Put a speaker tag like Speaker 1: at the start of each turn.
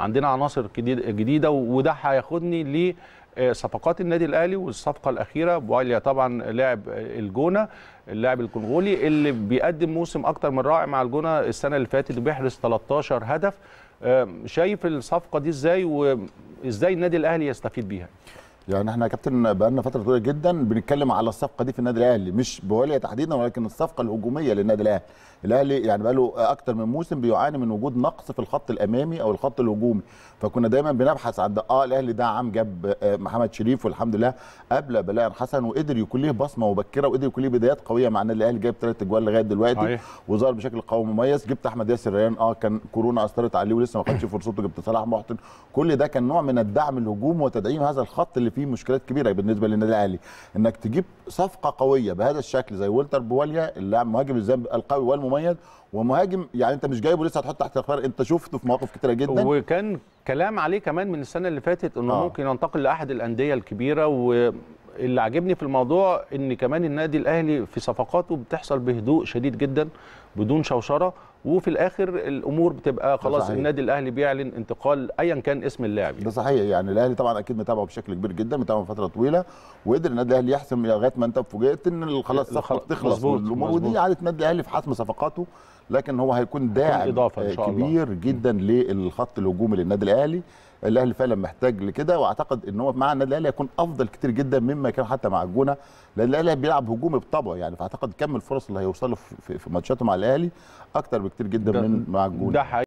Speaker 1: عندنا عناصر جديده وده هياخدني لصفقات آه، النادي الاهلي والصفقه الاخيره بواليا طبعا لاعب الجونه اللاعب الكونغولي اللي بيقدم موسم اكتر من رائع مع الجونه السنه اللي فاتت بيحرز 13 هدف آه، شايف الصفقه دي ازاي وازاي النادي الاهلي يستفيد بيها
Speaker 2: يعني احنا يا كابتن بقى لنا فتره طويله جدا بنتكلم على الصفقه دي في النادي الاهلي مش بواليا تحديدا ولكن الصفقه الهجوميه للنادي الاهلي الاهلي يعني بقى له اكتر من موسم بيعاني من وجود نقص في الخط الامامي او الخط الهجومي فكنا دايما بنبحث عن اه الاهلي ده عام جاب آه، محمد شريف والحمد لله قبل بلاء حسن وقدر يكون ليه بصمه مبكره وقدر يكون ليه بدايات قويه مع النادي الاهلي جاب ثلاث اجوال لغايه دلوقتي وظهر بشكل قوي مميز جبت احمد ياسر ريان اه كان كورونا اثرت عليه ولسه ما خدش فرصته جبت صلاح محسن كل ده كان نوع من الدعم الهجوم وتدعيم هذا الخط اللي في مشكلات كبيره بالنسبه للنادي الاهلي انك تجيب صفقه قويه بهذا الشكل زي ولتر بواليا اللاعب مهاجم الذنب القوي والمميز ومهاجم يعني انت مش جايبه لسه هتحط تحت الخبر انت شفته في مواقف كتيره جدا
Speaker 1: وكان كلام عليه كمان من السنه اللي فاتت انه آه. ممكن ينتقل لاحد الانديه الكبيره و اللي عاجبني في الموضوع ان كمان النادي الاهلي في صفقاته بتحصل بهدوء شديد جدا بدون شوشره وفي الاخر الامور بتبقى خلاص صحيح. النادي الاهلي بيعلن انتقال ايا كان اسم اللاعب يعني. ده صحيح يعني الاهلي طبعا اكيد متابعه بشكل كبير جدا متابعه فتره طويله
Speaker 2: وقدر النادي الاهلي يحسم لغايه ما انت فوجئت ان خلاص الصفقه بتخلص الامور ودي عاده النادي الاهلي في حسم صفقاته لكن هو هيكون داعم إضافة إن شاء كبير الله. جدا للخط الهجومي للنادي الاهلي الاهلي فعلا محتاج لكده واعتقد ان هو مع النادي الاهلي هيكون افضل كتير جدا مما كان حتى مع الجونه لان الاهلي بيلعب هجومي بطبعه يعني فاعتقد كم الفرص اللي هيوصله في ماتشاته مع الاهلي اكتر بكتير جدا من مع الجونه